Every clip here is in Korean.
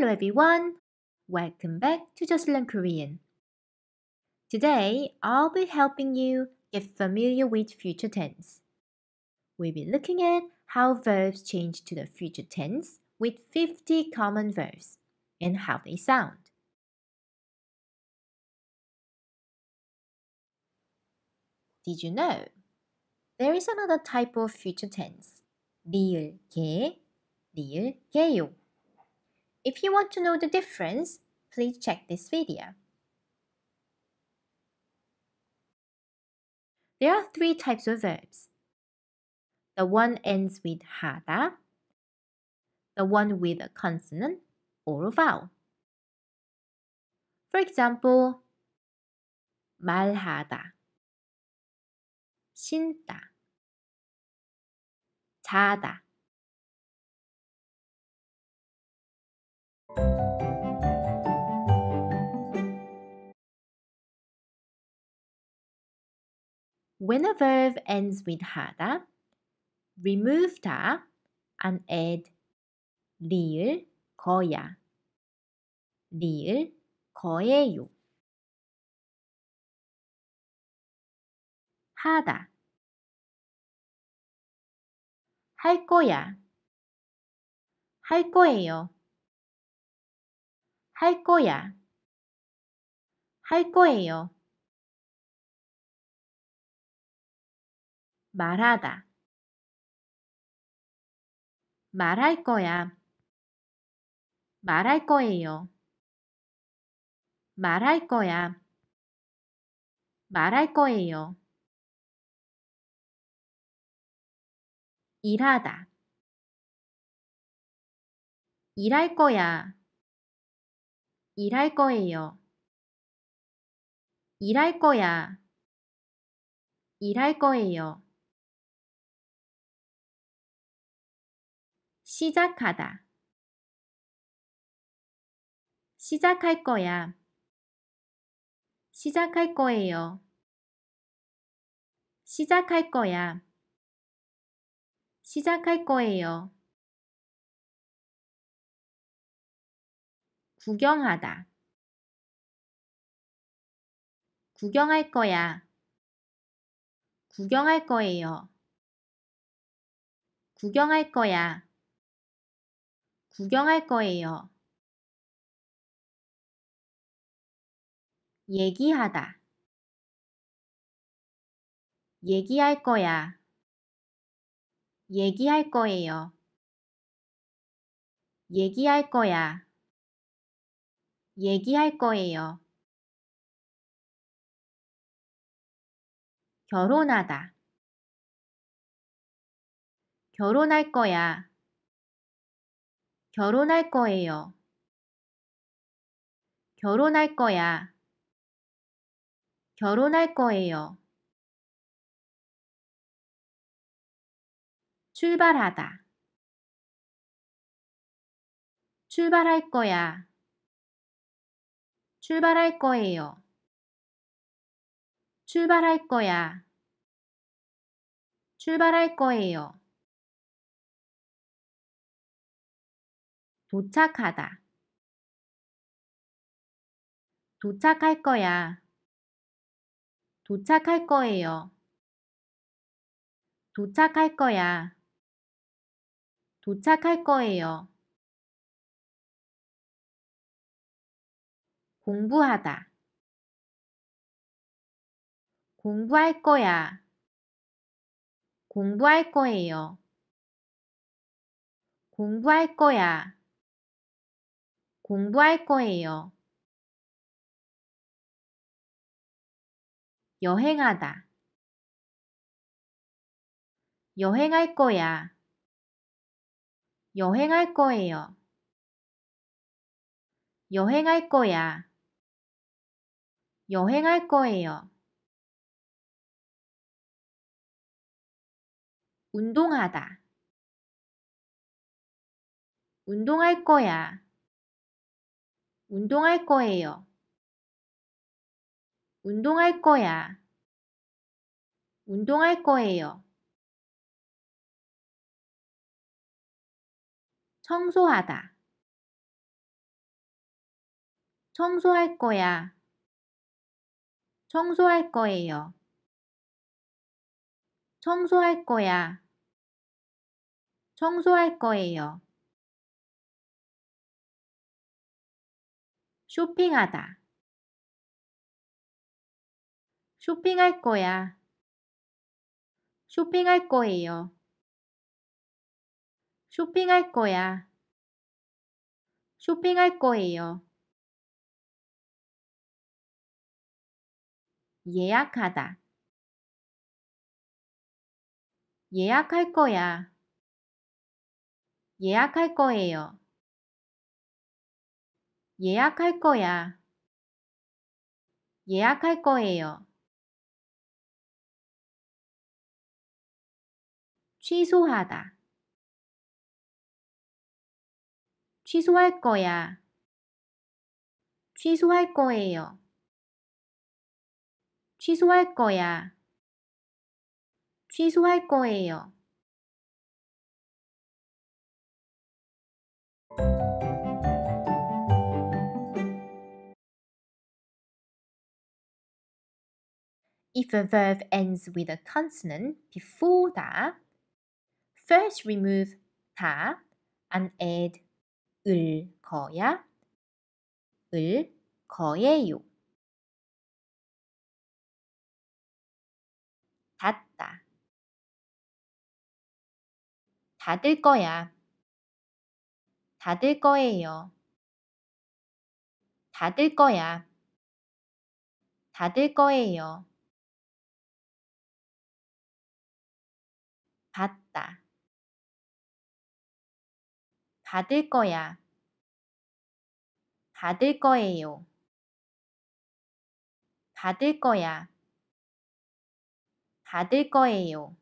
Hello everyone! Welcome back to Just Learn Korean. Today, I'll be helping you get familiar with future tense. We'll be looking at how verbs change to the future tense with 50 common verbs and how they sound. Did you know? There is another type of future tense. 니을 게, 니을 게요. If you want to know the difference, please check this video. There are three types of verbs. The one ends with 하다. the one with a consonant or a vowel. For example, 말하다, 신다, 자다, When a verb ends with hada, remove da and add 리을 거야. 리을 거예요. 하다 할 거야 할 거예요 할 거야. 할 거예요. 말하다. 말할 거야. 말할 거예요. 말할 거야. 말할 거예요. 일하다. 일할 거야. 일할 거예요. 일할 거야. 일할 거예요. 시작하다. 시작할 거야. 시작할 거예요. 시작할 거야. 시작할 거예요. 구경하다. 구경할 거야. 구경할 거예요. 구경할 거야. 구경할 거예요. 얘기하다. 얘기할 거야. 얘기할 거예요. 얘기할 거야. 얘기할 거예요. 결혼하다. 결혼할 거야. 결혼할 거예요. 결혼할 거야. 결혼할 거예요. 출발하다. 출발할 거야. 출발할 거예요. 출발할 거야. 출발할 거예요. 도착하다. 도착할 거야. 도착할 거예요. 도착할 거야. 도착할 거예요. 공부하다. 공부할 거야. 공부할 거예요. 공부할 거야. 공부할 거예요. 여행하다. 여행할 거야. 여행할 거예요. 여행할 거야. 여행할 거예요. 운동하다. 운동할 거야. 운동할 거예요. 운동할 거야. 운동할 거예요. 청소하다. 청소할 거야. 청소할 거예요. 청소할 거야. 청소할 거예요. 쇼핑하다. 쇼핑할 거야. 쇼핑할 거예요. 쇼핑할 거야. 쇼핑할 거예요. 예약하다. 예약할 거야. 예약할 거예요. 예약할 거야. 예약할 거예요. 취소하다. 취소할 거야. 취소할 거예요. 취소할 거야. 취소할 거예요. If a verb ends with a consonant before that, first remove that and add 을 거야, 을 거예요. 받을 거야. 받을 거예요. 받을 거야. 받을 거예요. 받다. 받을 거야. 받을 거예요. 받을 거야. 받을 거예요.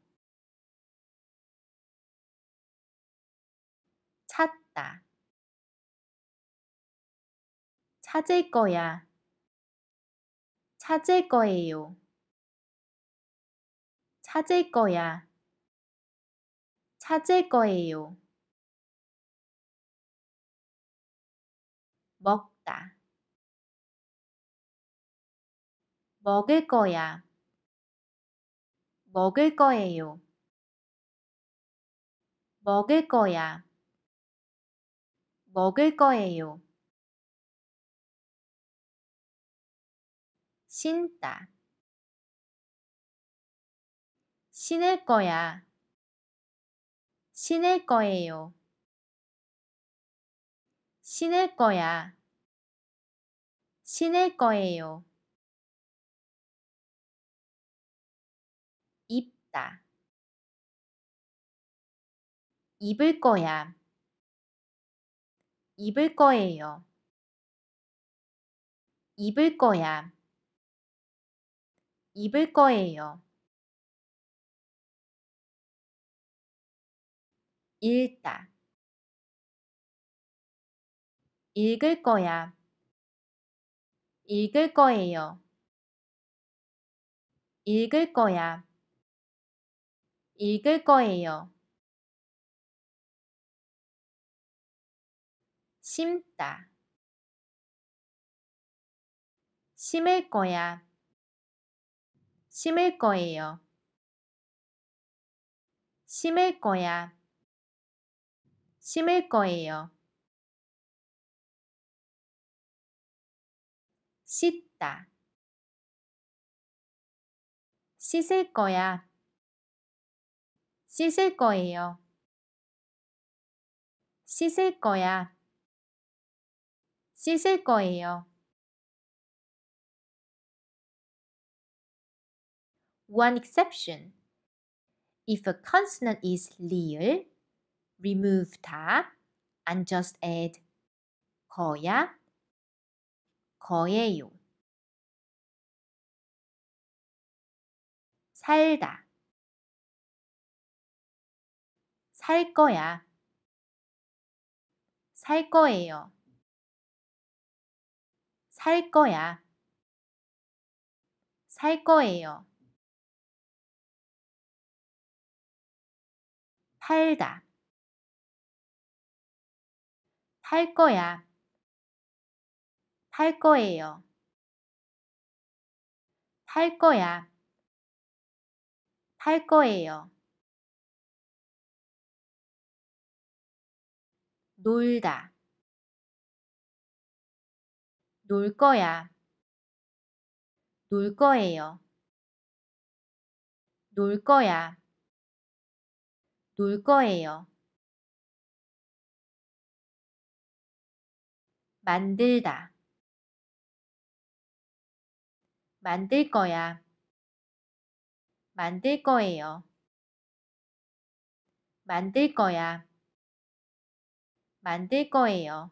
있다. 찾을 거야. 찾을 거예요. 찾을 거야. 찾을 거예요. 먹다. 먹을 거야. 먹을 거예요. 먹을 거야. 먹을 거예요. 신다. 신을 거야. 신을 거예요. 신을 거야. 신을 거예요. 입다. 입을 거야. 입을 거예요. 입을 거야. 입을 거예요. 읽다. 읽을 거야. 읽을 거예요. 읽을 거야. 읽을 거예요. 심다 심을 거야 심을 거예요 심을 거야 심을 거예요 씻다 씻을 거야 씻을 거예요 씻을 거야 씻을 거예요. One exception. If a consonant is real, remove 다 and just add 거야, 거예요. 살다, 살 거야, 살 거예요. 살 거야. 살 거예요. 팔다. 팔 거야. 팔 거예요. 팔 거야. 팔 거예요. 놀다. 놀 거야. 놀 거예요. 놀 거야. 놀 거예요. 만들다. 만들 거야. 만들 거예요. 만들 거야. 만들 거예요.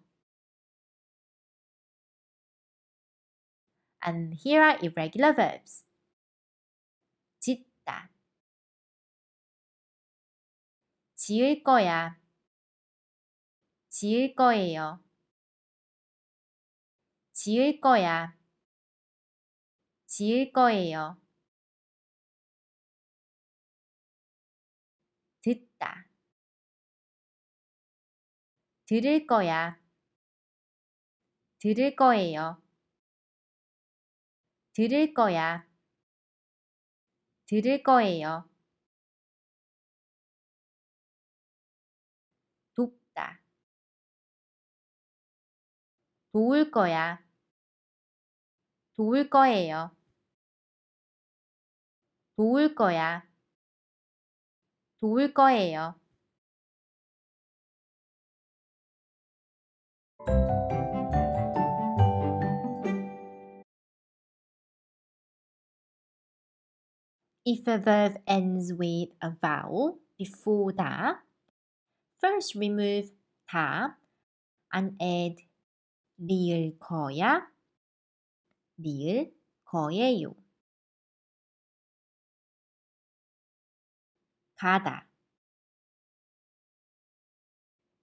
And here are irregular verbs. 짓다. 지을 거야. 지을 거예요. 지을 거야. 지을 거예요. 듣다. 들을 거야. 들을 거예요. 들을 거야. 들을 거예요. 돕다. 도울 거야. 도울 거예요. 도울 거야. 도울 거예요. if a verb ends with a vowel before that, first remove 다 and add 니을 거야, 니을 거예요. 가다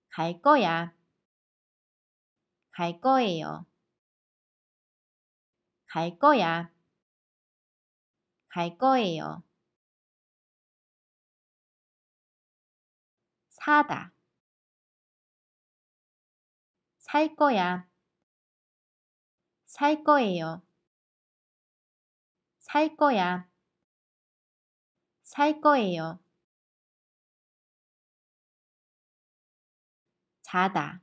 갈 거야 갈 거예요 갈 거야 갈 거예요. 사다. 살 거야. 살 거예요. 살 거야. 살 거예요. 자다.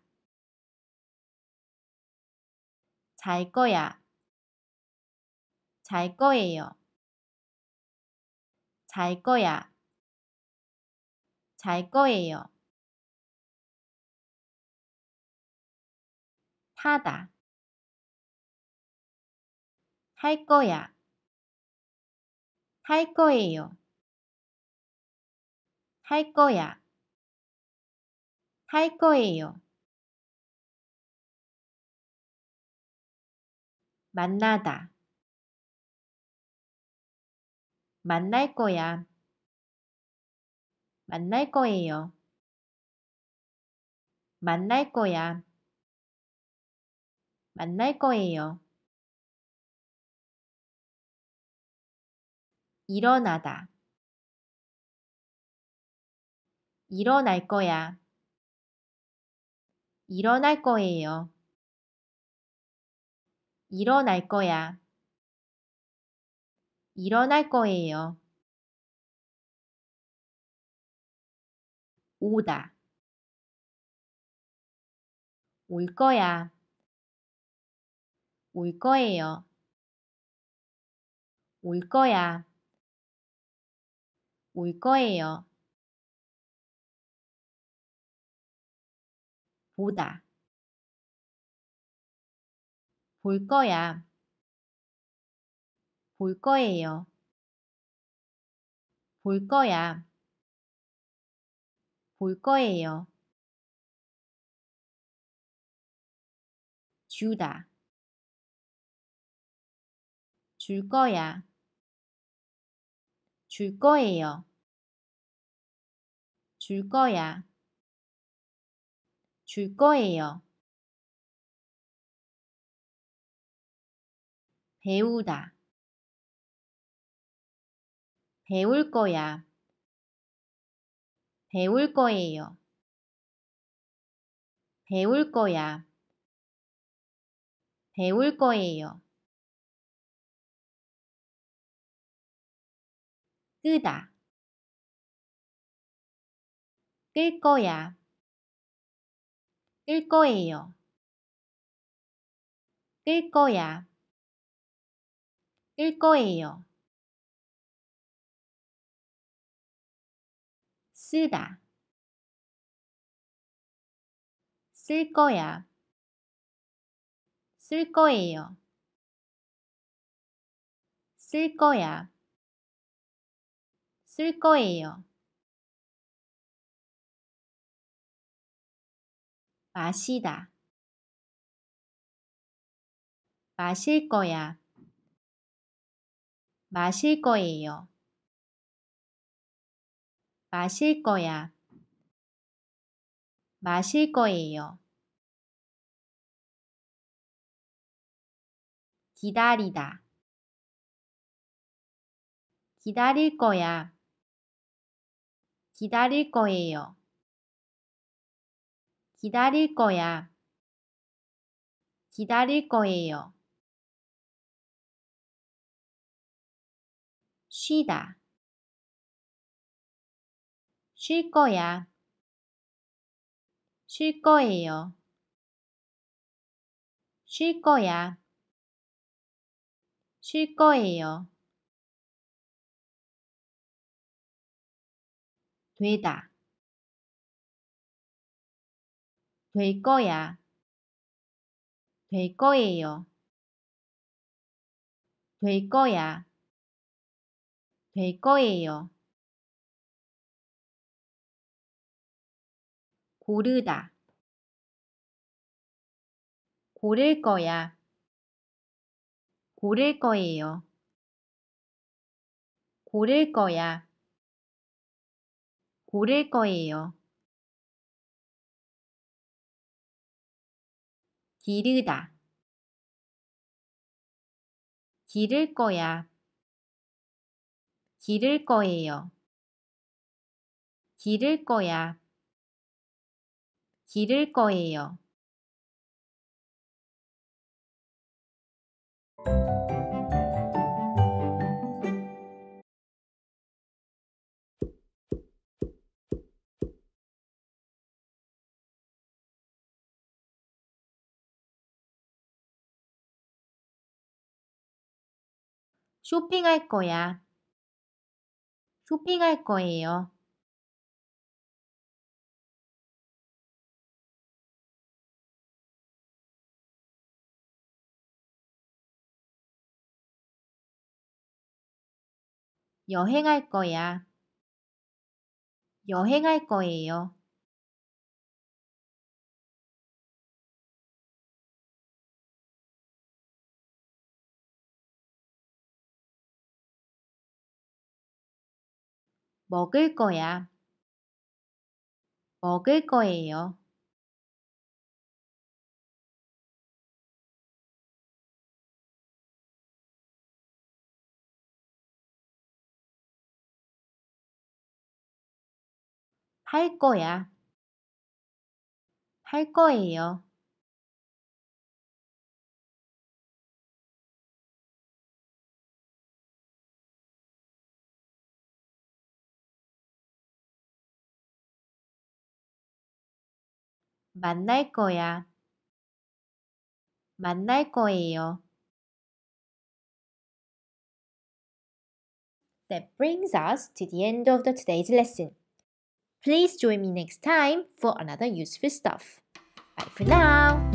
잘 거야. 잘 거예요. 잘 거야. 잘 거예요. 타다. 할 거야. 할 거예요. 할 거야. 할 거예요. 만나다. 만날 거야. 만날 거예요. 만날 거야. 만날 거예요. 일어나다. 일어날 거야. 일어날 거예요. 일어날 거야. 일어날 거예요. 오다. 올 거야. 올 거예요. 올 거야. 올 거예요. 보다. 볼 거야. 볼 거예요. 볼 거야. 볼 거예요. 주다. 줄 거야. 줄 거예요. 줄 거야. 줄 거예요. 배우다. 배울 거야. 배울 거예요. 배울 거야. 배울 거예요. 끄다. 끌 거야. 끌 거예요. 끌 거야. 끌 거예요. 쓰다 쓸 거야 쓸 거예요 쓸 거야 쓸 거예요 마시다 마실 거야 마실 거예요 마실 거야. 마실 거예요. 기다리다. 기다릴 거야. 기다릴 거예요. 기다릴 거야. 기다릴 거예요. 쉬다. 쉴 거야. 쉴 거예요. 쉴 거야. 쉴 거예요. 되다. 될 거야. 될 거예요. 될 거야. 될 거예요. 고르다 고를 거야 고를 거예요 고를 거야 고를 거예요 기르다 기를 거야 기를 거예요 기를 거야 기를 거예요. 쇼핑할 거야. 쇼핑할 거예요. 여행할 거야. 여행할 거예요. 먹을 거야. 먹을 거예요. 할 거야. 할 거예요. 만날 거야. 만날 거예요. That brings us to the end of the today's lesson. Please join me next time for another useful stuff. Bye for now!